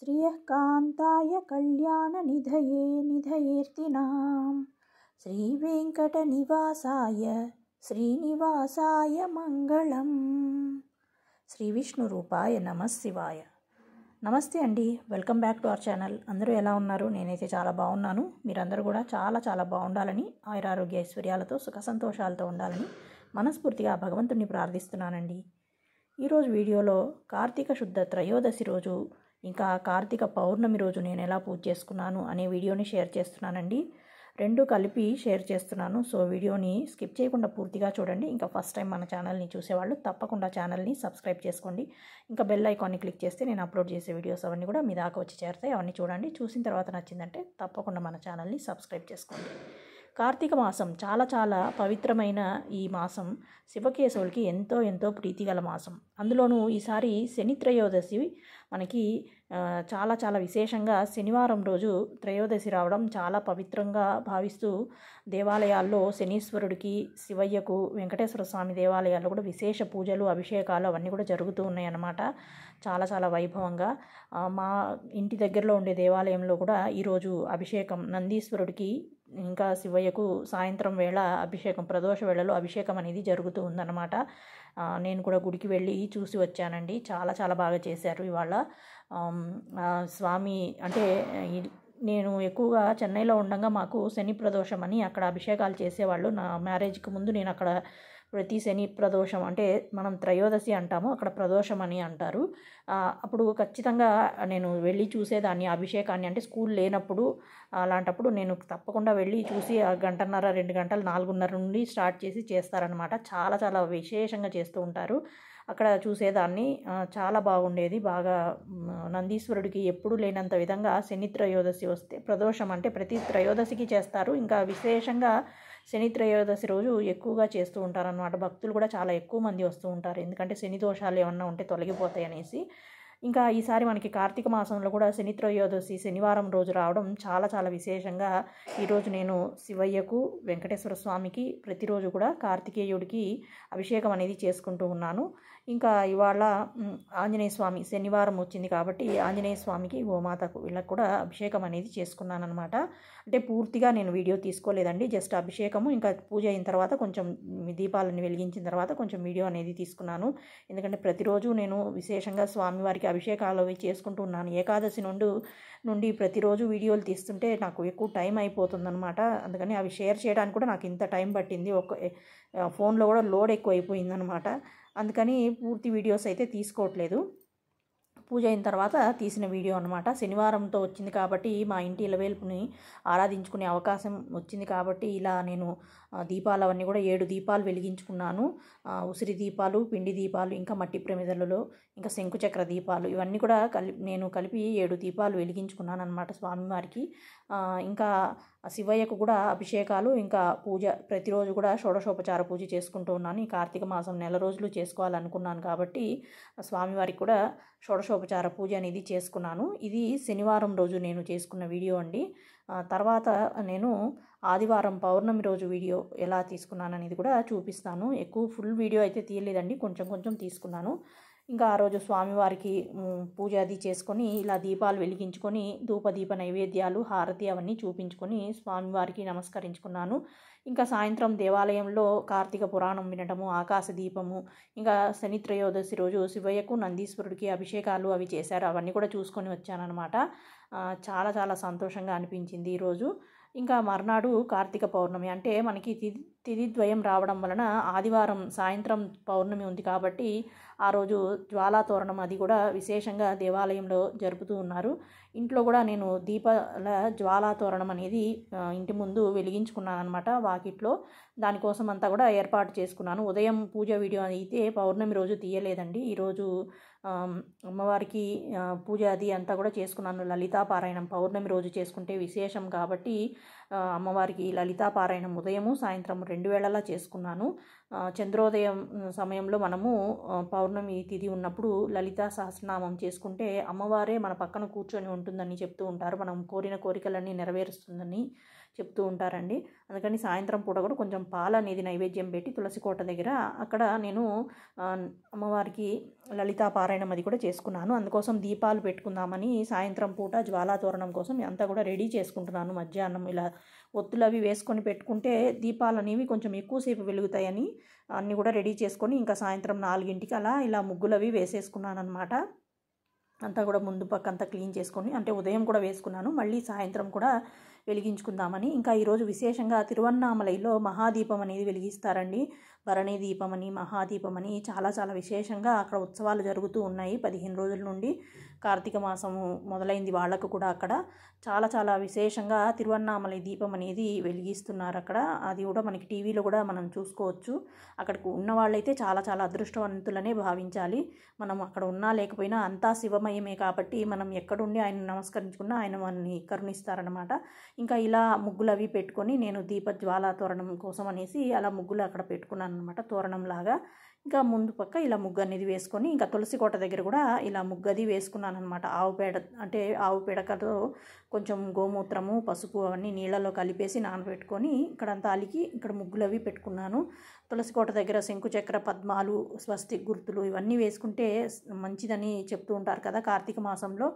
శ్రియకాంతాయ కళ్యాణనిధయే నిధయేర్తినాం నివాసాయ శ్రీనివాసాయ మంగళం శ్రీ విష్ణు రూపాయ నమశివాయ నమస్తే అండి welcome back to our channel అందరూ ఎలా ఉన్నారు నేనైతే చాలా బాగున్నాను మీరందరూ కూడా చాలా చాలా బాగుండాలని ఆయురారోగ్య ఐశ్వర్యాలతో సుఖ సంతోషాలతో ఉండాలని మనస్ఫూర్తిగా భగవంతుడిని ప్రార్థిస్తున్నానండి ఈరోజు వీడియోలో కార్తీక శుద్ధ త్రయోదశి రోజు ఇంకా కార్తీక పౌర్ణమి రోజు నేను ఎలా పూజ చేసుకున్నాను అనే వీడియోని షేర్ చేస్తున్నానండి రెండు కలిపి షేర్ చేస్తున్నాను సో వీడియోని స్కిప్ చేయకుండా పూర్తిగా చూడండి ఇంకా ఫస్ట్ టైం మన ఛానల్ని చూసేవాళ్ళు తప్పకుండా ఛానల్ని సబ్స్క్రైబ్ చేసుకోండి ఇంకా బెల్ ఐకాన్ని క్లిక్ చేస్తే నేను అప్లోడ్ చేసే వీడియోస్ అవన్నీ కూడా మీ దాకా వచ్చి చేరుతాయి అవన్నీ చూడండి చూసిన తర్వాత నచ్చిందంటే తప్పకుండా మన ఛానల్ని సబ్స్క్రైబ్ చేసుకోండి కార్తీక మాసం చాలా చాలా పవిత్రమైన ఈ మాసం శివకేశవులకి ఎంతో ఎంతో ప్రీతిగల మాసం అందులోనూ ఈసారి శని త్రయోదశి మనకి చాలా చాలా విశేషంగా శనివారం రోజు త్రయోదశి రావడం చాలా పవిత్రంగా భావిస్తూ దేవాలయాల్లో శనీశ్వరుడికి శివయ్యకు వెంకటేశ్వర స్వామి దేవాలయాల్లో కూడా విశేష పూజలు అభిషేకాలు అవన్నీ కూడా జరుగుతూ ఉన్నాయన్నమాట చాలా చాలా వైభవంగా మా ఇంటి దగ్గరలో ఉండే దేవాలయంలో కూడా ఈరోజు అభిషేకం నందీశ్వరుడికి ఇంకా శివయ్యకు సాయంత్రం వేళ అభిషేకం ప్రదోష వేళలో అభిషేకం అనేది జరుగుతూ ఉందన్నమాట నేను కూడా గుడికి వెళ్ళి చూసి వచ్చానండి చాలా చాలా బాగా చేశారు ఇవాళ స్వామి అంటే నేను ఎక్కువగా చెన్నైలో ఉండగా మాకు శని ప్రదోషం అని అక్కడ అభిషేకాలు చేసేవాళ్ళు నా మ్యారేజ్కి ముందు నేను అక్కడ ప్రతి శని ప్రదోషం అంటే మనం త్రయోదశి అంటాము అక్కడ ప్రదోషం అని అంటారు అప్పుడు ఖచ్చితంగా నేను వెళ్ళి చూసేదాన్ని అభిషేకాన్ని అంటే స్కూల్ లేనప్పుడు అలాంటప్పుడు నేను తప్పకుండా వెళ్ళి చూసి గంటన్నర రెండు గంటలు నాలుగున్నర నుండి స్టార్ట్ చేసి చేస్తారనమాట చాలా చాలా విశేషంగా చేస్తూ ఉంటారు అక్కడ చూసేదాన్ని చాలా బాగుండేది బాగా నందీశ్వరుడికి ఎప్పుడూ లేనంత విధంగా శని త్రయోదశి వస్తే ప్రదోషం అంటే ప్రతి త్రయోదశికి చేస్తారు ఇంకా విశేషంగా శని త్రయోదశి రోజు ఎక్కువగా చేస్తూ ఉంటారనమాట భక్తులు కూడా చాలా ఎక్కువ మంది వస్తూ ఉంటారు ఎందుకంటే శని దోషాలు ఏమన్నా ఉంటే తొలగిపోతాయి అనేసి ఇంకా ఈసారి మనకి కార్తీక మాసంలో కూడా శని త్రయోదశి శనివారం రోజు రావడం చాలా చాలా విశేషంగా ఈరోజు నేను శివయ్యకు వెంకటేశ్వర స్వామికి ప్రతిరోజు కూడా కార్తికేయుడికి అభిషేకం అనేది చేసుకుంటూ ఉన్నాను ఇంకా ఇవాళ ఆంజనేయ స్వామి శనివారం వచ్చింది కాబట్టి ఆంజనేయ స్వామికి గోమాతకు వీళ్ళకి కూడా అభిషేకం అనేది చేసుకున్నాను అనమాట అంటే పూర్తిగా నేను వీడియో తీసుకోలేదండి జస్ట్ అభిషేకము ఇంకా పూజ అయిన తర్వాత కొంచెం దీపాలను వెలిగించిన తర్వాత కొంచెం వీడియో అనేది తీసుకున్నాను ఎందుకంటే ప్రతిరోజు నేను విశేషంగా స్వామివారికి అభిషేకాలు చేసుకుంటున్నాను ఏకాదశి నుండి నుండి ప్రతిరోజు వీడియోలు తీస్తుంటే నాకు ఎక్కువ టైం అయిపోతుందనమాట అందుకని అవి షేర్ చేయడానికి కూడా నాకు ఇంత టైం పట్టింది ఒక ఫోన్లో కూడా లోడ్ ఎక్కువ అయిపోయిందనమాట అందుకని పూర్తి వీడియోస్ అయితే తీసుకోవట్లేదు పూజ అయిన తర్వాత తీసిన వీడియో అనమాట శనివారంతో వచ్చింది కాబట్టి మా ఇంటి ఇలవేల్పుని ఆరాధించుకునే అవకాశం వచ్చింది కాబట్టి ఇలా నేను దీపాలు అవన్నీ కూడా ఏడు దీపాలు వెలిగించుకున్నాను ఉసిరి దీపాలు పిండి దీపాలు ఇంకా మట్టి ప్రమిదలలో ఇంకా శంకుచక్ర దీపాలు ఇవన్నీ కూడా కలి నేను కలిపి ఏడు దీపాలు వెలిగించుకున్నాను అనమాట స్వామివారికి ఇంకా శివయ్యకు కూడా అభిషేకాలు ఇంకా పూజ ప్రతిరోజు కూడా షోడశోపచార పూజ చేసుకుంటూ ఉన్నాను ఈ కార్తీక మాసం నెల రోజులు చేసుకోవాలనుకున్నాను కాబట్టి స్వామివారికి కూడా షోడశోపచార పూజ అనేది చేసుకున్నాను ఇది శనివారం రోజు నేను చేసుకున్న వీడియో అండి తర్వాత నేను ఆదివారం పౌర్ణమి రోజు వీడియో ఎలా తీసుకున్నాను అనేది కూడా చూపిస్తాను ఎక్కువ ఫుల్ వీడియో అయితే తీయలేదండి కొంచెం కొంచెం తీసుకున్నాను ఇంకా ఆ రోజు స్వామివారికి పూజ అది చేసుకొని ఇలా దీపాలు వెలిగించుకొని ధూపదీప నైవేద్యాలు హారతి అవన్నీ చూపించుకొని స్వామివారికి నమస్కరించుకున్నాను ఇంకా సాయంత్రం దేవాలయంలో కార్తీక పురాణం వినటము ఆకాశ దీపము ఇంకా శని త్రయోదశి రోజు శివయ్యకు నందీశ్వరుడికి అభిషేకాలు అవి చేశారు అవన్నీ కూడా చూసుకొని వచ్చానమాట చాలా చాలా సంతోషంగా అనిపించింది ఈరోజు ఇంకా మర్నాడు కార్తీక పౌర్ణమి అంటే మనకి తిది తిథిద్వయం రావడం వలన ఆదివారం సాయంత్రం పౌర్ణమి ఉంది కాబట్టి ఆ రోజు జ్వాలా తోరణం అది కూడా విశేషంగా దేవాలయంలో జరుపుతూ ఉన్నారు ఇంట్లో కూడా నేను దీపాల జ్వాలా తోరణం అనేది ఇంటి ముందు వెలిగించుకున్నాను అనమాట వాకిట్లో దానికోసం అంతా కూడా ఏర్పాటు చేసుకున్నాను ఉదయం పూజ వీడియో అయితే పౌర్ణమి రోజు తీయలేదండి ఈరోజు అమ్మవారికి పూజ అది అంతా కూడా చేసుకున్నాను లలితాపారాయణం పౌర్ణమి రోజు చేసుకుంటే విశేషం కాబట్టి అమ్మవారికి లలితాపారాయణం ఉదయము సాయంత్రం రెండు వేళలా చేసుకున్నాను చంద్రోదయం సమయంలో మనము పౌర్ణమి తిథి ఉన్నప్పుడు లలితా సహస్రనామం చేసుకుంటే అమ్మవారే మన పక్కన కూర్చొని ఉంటుందని చెప్తూ ఉంటారు మనం కోరిన కోరికలన్నీ నెరవేరుస్తుందని చెప్తూ ఉంటారండి అందుకని సాయంత్రం పూట కూడా కొంచెం పాలనేది అనేది నైవేద్యం పెట్టి తులసి కోట దగ్గర అక్కడ నేను అమ్మవారికి లలితా పారాయణం అది కూడా చేసుకున్నాను అందుకోసం దీపాలు పెట్టుకుందామని సాయంత్రం పూట జ్వాలా తోరణం కోసం అంతా కూడా రెడీ చేసుకుంటున్నాను మధ్యాహ్నం ఇలా ఒత్తులు అవి వేసుకొని పెట్టుకుంటే దీపాలు అనేవి కొంచెం ఎక్కువసేపు వెలుగుతాయని అన్నీ కూడా రెడీ చేసుకొని ఇంకా సాయంత్రం నాలుగింటికి అలా ఇలా ముగ్గులు అవి వేసేసుకున్నాను అనమాట అంతా కూడా ముందు పక్క అంతా క్లీన్ చేసుకొని అంటే ఉదయం కూడా వేసుకున్నాను మళ్ళీ సాయంత్రం కూడా వెలిగించుకుందామని ఇంకా ఈరోజు విశేషంగా తిరువన్నామలైలో మహాదీపం అనేది వెలిగిస్తారండి భరణి దీపం అని మహాదీపం అని చాలా చాలా విశేషంగా అక్కడ ఉత్సవాలు జరుగుతూ ఉన్నాయి పదిహేను రోజుల నుండి కార్తీక మాసము మొదలైంది వాళ్ళకు కూడా అక్కడ చాలా చాలా విశేషంగా తిరువన్నామలై దీపం అనేది వెలిగిస్తున్నారు అక్కడ అది కూడా మనకి టీవీలో కూడా మనం చూసుకోవచ్చు అక్కడికి ఉన్న వాళ్ళైతే చాలా చాలా అదృష్టవంతులనే భావించాలి మనం అక్కడ ఉన్నా లేకపోయినా అంతా శివమయమే కాబట్టి మనం ఎక్కడుండి ఆయన నమస్కరించుకున్నా ఆయన మనని కరుణిస్తారనమాట ఇంకా ఇలా ముగ్గులు అవి పెట్టుకొని నేను దీప జ్వాల తోరణం కోసం అనేసి అలా ముగ్గులు అక్కడ పెట్టుకున్నాను అనమాట తోరణంలాగా ఇంకా ముందు పక్క ఇలా ముగ్గు అనేది వేసుకొని ఇంకా తులసి కోట దగ్గర కూడా ఇలా ముగ్గు అది వేసుకున్నాను అనమాట ఆవు పేడ అంటే ఆవు పేడకతో కొంచెం గోమూత్రము పసుపు అవన్నీ నీళ్ళలో కలిపేసి నానబెట్టుకొని ఇక్కడంతా అలికి ఇక్కడ ముగ్గులు అవి పెట్టుకున్నాను తులసి కోట దగ్గర శంకుచక్ర పద్మాలు స్వస్తి గుర్తులు ఇవన్నీ వేసుకుంటే మంచిదని చెప్తూ ఉంటారు కదా కార్తీక మాసంలో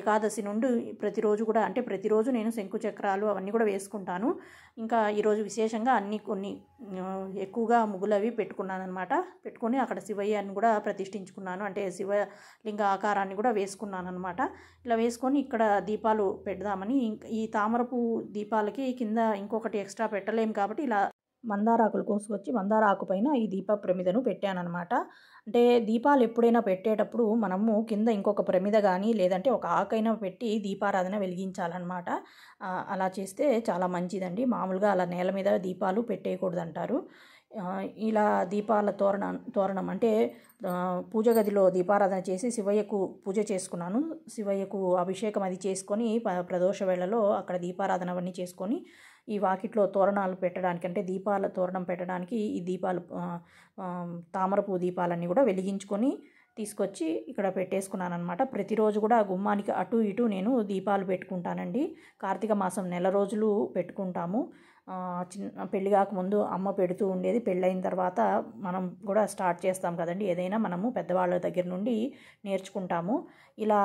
ఏకాదశి నుండి ప్రతిరోజు కూడా అంటే ప్రతిరోజు నేను శంకుచక్రాలు అవన్నీ కూడా వేసుకుంటాను ఇంకా ఈరోజు విశేషంగా అన్నీ కొన్ని ఎక్కువగా ముగ్గులు అవి పెట్టుకున్నాను అనమాట పెట్టుకొని అక్కడ శివయ్యని కూడా ప్రతిష్ఠించుకున్నాను అంటే శివలింగ ఆకారాన్ని కూడా వేసుకున్నాను అనమాట ఇలా వేసుకొని ఇక్కడ దీపాలు పెడదామని ఈ తామరపు దీపాలకి కింద ఇంకొకటి ఎక్స్ట్రా పెట్టలేము కాబట్టి ఇలా మందారాకులు కోసుకొచ్చి మందార ఆకు పైన ఈ దీప ప్రమిదను పెట్టానమాట అంటే దీపాలు ఎప్పుడైనా పెట్టేటప్పుడు మనము కింద ఇంకొక ప్రమిద కానీ లేదంటే ఒక ఆకైనా పెట్టి దీపారాధన వెలిగించాలన్నమాట అలా చేస్తే చాలా మంచిదండి మామూలుగా అలా నేల మీద దీపాలు పెట్టేయకూడదంటారు ఇలా దీపాల తోరణ తోరణం అంటే పూజ గదిలో దీపారాధన చేసి శివయ్యకు పూజ చేసుకున్నాను శివయ్యకు అభిషేకం అది చేసుకొని ప్రదోష వేళలో అక్కడ దీపారాధన అవన్నీ చేసుకొని ఈ వాకిట్లో తోరణాలు పెట్టడానికి అంటే దీపాల తోరణం పెట్టడానికి ఈ దీపాలు తామరపు దీపాలన్నీ కూడా వెలిగించుకొని తీసుకొచ్చి ఇక్కడ పెట్టేసుకున్నాను అనమాట ప్రతిరోజు కూడా గుమ్మానికి అటు ఇటు నేను దీపాలు పెట్టుకుంటానండి కార్తీక మాసం నెల రోజులు పెట్టుకుంటాము చిన్న పెళ్ళి కాకముందు అమ్మ పెడుతూ ఉండేది పెళ్ళైన తర్వాత మనం కూడా స్టార్ట్ చేస్తాం కదండి ఏదైనా మనము పెద్దవాళ్ళ దగ్గర నుండి నేర్చుకుంటాము ఇలా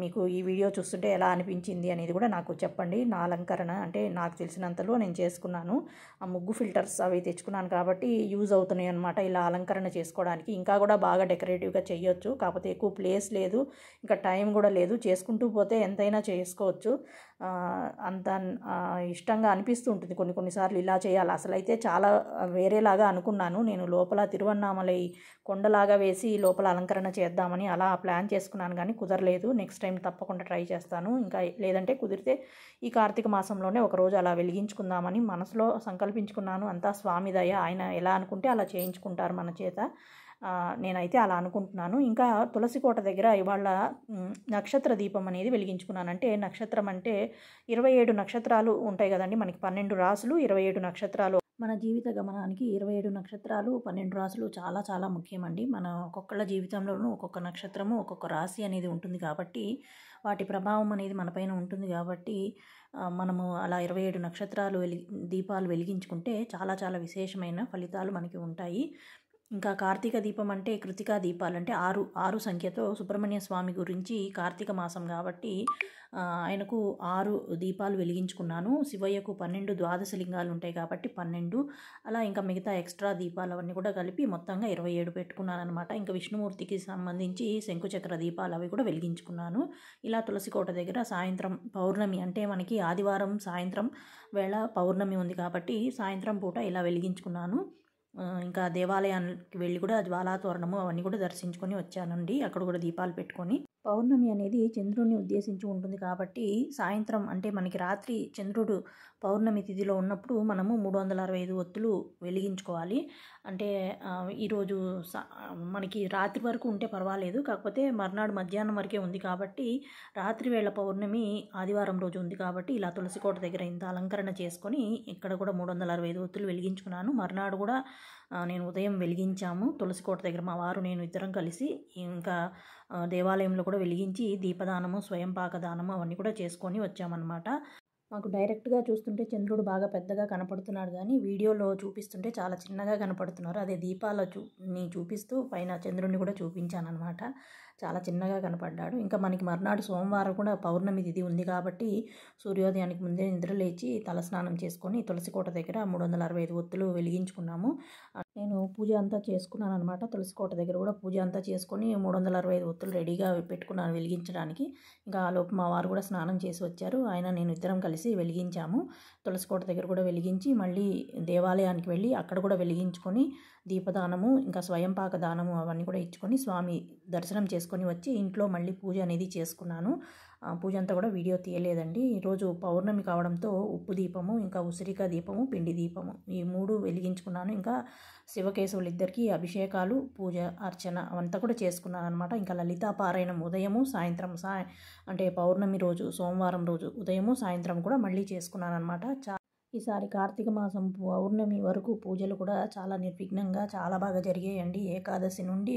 మీకు ఈ వీడియో చూస్తుంటే ఎలా అనిపించింది అనేది కూడా నాకు చెప్పండి నా అలంకరణ అంటే నాకు తెలిసినంతలో నేను చేసుకున్నాను ఆ ముగ్గు ఫిల్టర్స్ అవి తెచ్చుకున్నాను కాబట్టి యూజ్ అవుతున్నాయి అనమాట ఇలా అలంకరణ చేసుకోవడానికి ఇంకా కూడా బాగా డెకరేటివ్గా చేయొచ్చు కాకపోతే ఎక్కువ ప్లేస్ లేదు ఇంకా టైం కూడా లేదు చేసుకుంటూ పోతే ఎంతైనా చేసుకోవచ్చు అంత ఇష్టంగా అనిపిస్తూ ఉంటుంది కొన్ని కొన్నిసార్లు ఇలా చేయాలి అసలు అయితే చాలా వేరేలాగా అనుకున్నాను నేను లోపల తిరువన్నామలై కొండలాగా వేసి లోపల అలంకరణ చేద్దామని అలా ప్లాన్ చేసుకున్నాను కానీ కానీ కుదరలేదు నెక్స్ట్ టైం తప్పకుండా ట్రై చేస్తాను ఇంకా లేదంటే కుదిరితే ఈ కార్తీక మాసంలోనే ఒక రోజు అలా వెలిగించుకుందామని మనసులో సంకల్పించుకున్నాను అంతా స్వామి దయ ఆయన ఎలా అనుకుంటే అలా చేయించుకుంటారు మన చేత నేనైతే అలా అనుకుంటున్నాను ఇంకా తులసి కోట దగ్గర ఇవాళ నక్షత్ర దీపం అనేది వెలిగించుకున్నాను అంటే నక్షత్రం అంటే ఇరవై ఏడు నక్షత్రాలు ఉంటాయి కదండి మనకి పన్నెండు రాసులు ఇరవై ఏడు నక్షత్రాలు మన జీవిత గమనానికి ఇరవై ఏడు నక్షత్రాలు పన్నెండు రాసులు చాలా చాలా ముఖ్యమండి మన ఒక్కొక్కళ్ళ జీవితంలోనూ ఒక్కొక్క నక్షత్రము ఒక్కొక్క రాశి అనేది ఉంటుంది కాబట్టి వాటి ప్రభావం అనేది మనపైన ఉంటుంది కాబట్టి మనము అలా ఇరవై ఏడు నక్షత్రాలు వెలి దీపాలు వెలిగించుకుంటే చాలా చాలా విశేషమైన ఫలితాలు మనకి ఉంటాయి ఇంకా కార్తీక దీపం అంటే కృతికా దీపాలు అంటే ఆరు ఆరు సంఖ్యతో సుబ్రహ్మణ్య స్వామి గురించి కార్తీక మాసం కాబట్టి ఆయనకు ఆరు దీపాలు వెలిగించుకున్నాను శివయ్యకు పన్నెండు ద్వాదశ లింగాలు ఉంటాయి కాబట్టి పన్నెండు అలా ఇంకా మిగతా ఎక్స్ట్రా దీపాలు అవన్నీ కూడా కలిపి మొత్తంగా ఇరవై ఏడు పెట్టుకున్నాను అనమాట ఇంకా విష్ణుమూర్తికి సంబంధించి శంకుచక్ర దీపాలు అవి కూడా వెలిగించుకున్నాను ఇలా తులసి కోట దగ్గర సాయంత్రం పౌర్ణమి అంటే మనకి ఆదివారం సాయంత్రం వేళ పౌర్ణమి ఉంది కాబట్టి సాయంత్రం పూట ఇలా వెలిగించుకున్నాను ఇంకా దేవాలయానికి వెళ్ళి కూడా జ్వాలా తోరణము అవన్నీ కూడా దర్శించుకొని వచ్చానండి అక్కడ కూడా దీపాలు పెట్టుకొని పౌర్ణమి అనేది చంద్రుడిని ఉద్దేశించి ఉంటుంది కాబట్టి సాయంత్రం అంటే మనకి రాత్రి చంద్రుడు పౌర్ణమి తిథిలో ఉన్నప్పుడు మనము మూడు వందల అరవై ఐదు ఒత్తులు వెలిగించుకోవాలి అంటే ఈరోజు మనకి రాత్రి వరకు ఉంటే పర్వాలేదు కాకపోతే మర్నాడు మధ్యాహ్నం వరకే ఉంది కాబట్టి రాత్రి వేళ పౌర్ణమి ఆదివారం రోజు ఉంది కాబట్టి ఇలా తులసి కోట దగ్గర ఇంత అలంకరణ చేసుకొని ఇక్కడ కూడా మూడు వందల అరవై ఐదు ఒత్తులు వెలిగించుకున్నాను మర్నాడు కూడా నేను ఉదయం వెలిగించాము తులసి కోట దగ్గర మా వారు నేను ఇద్దరం కలిసి ఇంకా దేవాలయంలో కూడా వెలిగించి దీపదానము స్వయం పాకదానము అవన్నీ కూడా చేసుకొని వచ్చామన్నమాట మాకు డైరెక్ట్గా చూస్తుంటే చంద్రుడు బాగా పెద్దగా కనపడుతున్నాడు కానీ వీడియోలో చూపిస్తుంటే చాలా చిన్నగా కనపడుతున్నారు అదే దీపాల చూ చూపిస్తూ పైన చంద్రుడిని కూడా చూపించాను అనమాట చాలా చిన్నగా కనపడ్డాడు ఇంకా మనకి మర్నాడు సోమవారం కూడా పౌర్ణమి తిథి ఉంది కాబట్టి సూర్యోదయానికి ముందే నిద్రలేచి తలస్నానం చేసుకొని తులసి కోట దగ్గర మూడు వందల అరవై ఐదు ఒత్తులు వెలిగించుకున్నాము నేను పూజ అంతా చేసుకున్నాను అనమాట తులసి కోట దగ్గర కూడా పూజ అంతా చేసుకొని మూడు వందల అరవై ఐదు ఒత్తులు రెడీగా పెట్టుకున్నాను వెలిగించడానికి ఇంకా ఆ లోపు మా వారు కూడా స్నానం చేసి వచ్చారు ఆయన నేను ఇద్దరం కలిసి వెలిగించాము తులసి కోట దగ్గర కూడా వెలిగించి మళ్ళీ దేవాలయానికి వెళ్ళి అక్కడ కూడా వెలిగించుకొని దీపదానము ఇంకా స్వయంపాక దానము అవన్నీ కూడా ఇచ్చుకొని స్వామి దర్శనం చేసుకొని వచ్చి ఇంట్లో మళ్ళీ పూజ అనేది చేసుకున్నాను పూజ అంతా కూడా వీడియో తీయలేదండి ఈరోజు పౌర్ణమి కావడంతో ఉప్పు దీపము ఇంకా ఉసిరిక దీపము పిండి దీపము ఈ మూడు వెలిగించుకున్నాను ఇంకా శివకేశవులు ఇద్దరికి అభిషేకాలు పూజ అర్చన అవంతా కూడా చేసుకున్నాను అనమాట ఇంకా లలితా పారాయణం ఉదయము సాయంత్రం సాయ అంటే పౌర్ణమి రోజు సోమవారం రోజు ఉదయము సాయంత్రం కూడా మళ్ళీ చేసుకున్నాను అనమాట చా ఈసారి కార్తీక మాసం పౌర్ణమి వరకు పూజలు కూడా చాలా నిర్విఘ్నంగా చాలా బాగా జరిగాయండి ఏకాదశి నుండి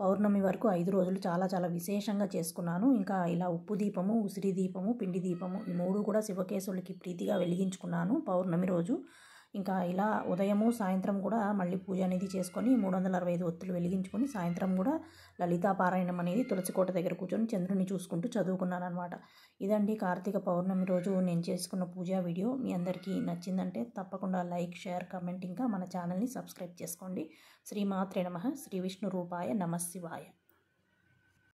పౌర్ణమి వరకు ఐదు రోజులు చాలా చాలా విశేషంగా చేసుకున్నాను ఇంకా ఇలా ఉప్పు దీపము ఉసిరి దీపము పిండి దీపము ఈ మూడు కూడా శివకేశవులకి ప్రీతిగా వెలిగించుకున్నాను పౌర్ణమి రోజు ఇంకా ఇలా ఉదయము సాయంత్రం కూడా మళ్ళీ పూజ అనేది చేసుకొని మూడు వందల అరవై ఐదు ఒత్తులు వెలిగించుకొని సాయంత్రం కూడా లలితా పారాయణం అనేది తులసికోట దగ్గర కూర్చొని చంద్రుని చూసుకుంటూ చదువుకున్నాను అనమాట ఇదండి కార్తీక పౌర్ణమి రోజు నేను చేసుకున్న పూజా వీడియో మీ అందరికీ నచ్చిందంటే తప్పకుండా లైక్ షేర్ కమెంట్ ఇంకా మన ఛానల్ని సబ్స్క్రైబ్ చేసుకోండి శ్రీమాత్రే నమ శ్రీ విష్ణు రూపాయ నమశివాయ